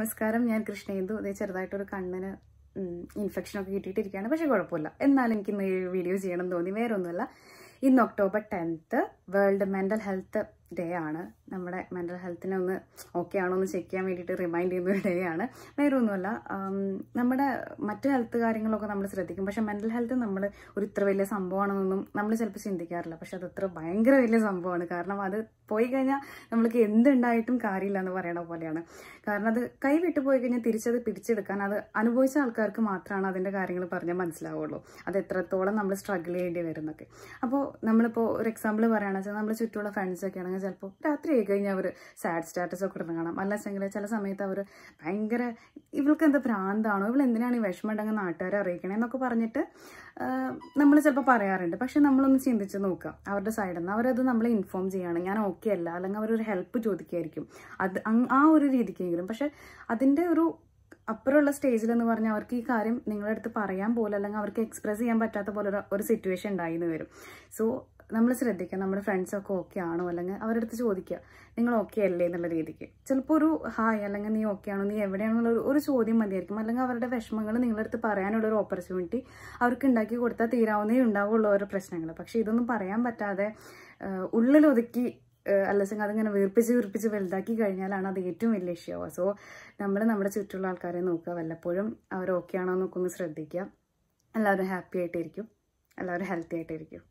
നമസ്കാരം ഞാൻ കൃഷ്ണേന്ദു അതേ ചെറുതായിട്ടൊരു കണ്ണിന് ഒക്കെ കിട്ടിയിട്ടിരിക്കുകയാണ് പക്ഷേ കുഴപ്പമില്ല എന്നാലും എനിക്ക് ഇന്ന് വീഡിയോ ചെയ്യണം തോന്നി വേറൊന്നുമല്ല ഇന്ന് October tenth world mental health day ആണ് നമ്മുടെ മെൻ്റൽ ഹെൽത്തിനെ ഒന്ന് ഓക്കെ ആണോ എന്ന് ചെക്ക് ചെയ്യാൻ വേണ്ടിയിട്ട് റിമൈൻഡ് ചെയ്യുന്ന ഒരു ഡേ ആണ് വേറെ ഒന്നുമല്ല നമ്മുടെ മറ്റു ഹെൽത്ത് കാര്യങ്ങളൊക്കെ നമ്മൾ ശ്രദ്ധിക്കും പക്ഷെ മെൻ്റൽ ഹെൽത്ത് നമ്മൾ ഒരു ഇത്ര വലിയ സംഭവമാണെന്നൊന്നും നമ്മൾ ചിലപ്പോൾ ചിന്തിക്കാറില്ല പക്ഷെ അത് ഇത്ര ഭയങ്കര വലിയ സംഭവമാണ് കാരണം അത് പോയി കഴിഞ്ഞാൽ നമ്മൾക്ക് എന്തുണ്ടായിട്ടും കാര്യമില്ല എന്ന് പറയണ പോലെയാണ് കാരണം അത് കൈവിട്ട് പോയി കഴിഞ്ഞാൽ തിരിച്ചത് പിടിച്ചെടുക്കാൻ അത് അനുഭവിച്ച ആൾക്കാർക്ക് മാത്രമാണ് അതിൻ്റെ കാര്യങ്ങൾ പറഞ്ഞാൽ മനസ്സിലാവുള്ളൂ അത് എത്രത്തോളം നമ്മൾ സ്ട്രഗിൾ ചെയ്യേണ്ടി വരുന്നൊക്കെ അപ്പോൾ നമ്മളിപ്പോൾ ഒരു എക്സാമ്പിൾ പറയുകയാണെന്ന് വെച്ചാൽ നമ്മുടെ ചുറ്റുമുള്ള ഫ്രണ്ട്സൊക്കെ ആണെങ്കിൽ പറഞ്ഞാൽ ചിലപ്പോൾ രാത്രി ആയി കഴിഞ്ഞാൽ അവർ സാഡ് സ്റ്റാറ്റസൊക്കെ ഇടുന്ന കാണാം അല്ലെച്ചെങ്കിൽ ചില സമയത്ത് അവർ ഭയങ്കര ഇവൾക്ക് എന്താ ഭ്രാന്താണോ ഇവൾ എന്തിനാണ് ഈ ഉണ്ടെങ്കിൽ നാട്ടുകാരെ അറിയിക്കണേ എന്നൊക്കെ പറഞ്ഞിട്ട് നമ്മൾ ചിലപ്പോൾ പറയാറുണ്ട് പക്ഷെ നമ്മളൊന്ന് ചിന്തിച്ച് നോക്കുക അവരുടെ സൈഡിൽ നിന്ന് അവരത് നമ്മളെ ഇൻഫോം ചെയ്യണം ഞാൻ ഓക്കെ അല്ല അല്ലെങ്കിൽ അവരൊരു ഹെൽപ്പ് ചോദിക്കുകയായിരിക്കും അത് ആ ഒരു രീതിക്കെങ്കിലും പക്ഷെ അതിൻ്റെ ഒരു അപ്പുറമുള്ള സ്റ്റേജിലെന്ന് എന്ന് പറഞ്ഞാൽ അവർക്ക് ഈ കാര്യം നിങ്ങളുടെ അടുത്ത് പറയാൻ പോലും അല്ലെങ്കിൽ അവർക്ക് എക്സ്പ്രസ് ചെയ്യാൻ പറ്റാത്ത പോലെ ഒരു സിറ്റുവേഷൻ ഉണ്ടായി എന്ന് വരും സോ നമ്മൾ ശ്രദ്ധിക്കുക നമ്മുടെ ഫ്രണ്ട്സൊക്കെ ഓക്കെ ആണോ അല്ലെങ്കിൽ അവരുടെ അടുത്ത് ചോദിക്കുക നിങ്ങൾ ഓക്കെ അല്ലേ എന്നുള്ള രീതിക്ക് ചിലപ്പോൾ ഒരു ഹായ് അല്ലെങ്കിൽ നീ ഓക്കെ ആണോ നീ എവിടെയാണെന്നുള്ള ഒരു ചോദ്യം മതിയായിരിക്കും അല്ലെങ്കിൽ അവരുടെ വിഷമങ്ങൾ നിങ്ങളുടെ അടുത്ത് പറയാനുള്ള ഒരു ഓപ്പർച്യൂണിറ്റി അവർക്ക് ഉണ്ടാക്കി കൊടുത്താൽ തീരാവുന്നേ ഉണ്ടാവുള്ളൂ ഓരോ പ്രശ്നങ്ങൾ പക്ഷേ ഇതൊന്നും പറയാൻ പറ്റാതെ ഉള്ളിലൊതുക്കി അല്ലെങ്കിൽ അതിങ്ങനെ വീർപ്പിച്ച് വീർപ്പിച്ച് വലുതാക്കി കഴിഞ്ഞാലാണ് അത് ഏറ്റവും വലിയ ഇഷ്യൂ ആവുക സോ നമ്മൾ നമ്മുടെ ചുറ്റുള്ള ആൾക്കാരെ നോക്കുക വല്ലപ്പോഴും അവർ ഓക്കെ ആണോ എന്നൊക്കെ ഒന്ന് ശ്രദ്ധിക്കുക എല്ലാവരും ഹാപ്പി ആയിട്ടിരിക്കും എല്ലാവരും ഹെൽത്തി ആയിട്ടിരിക്കും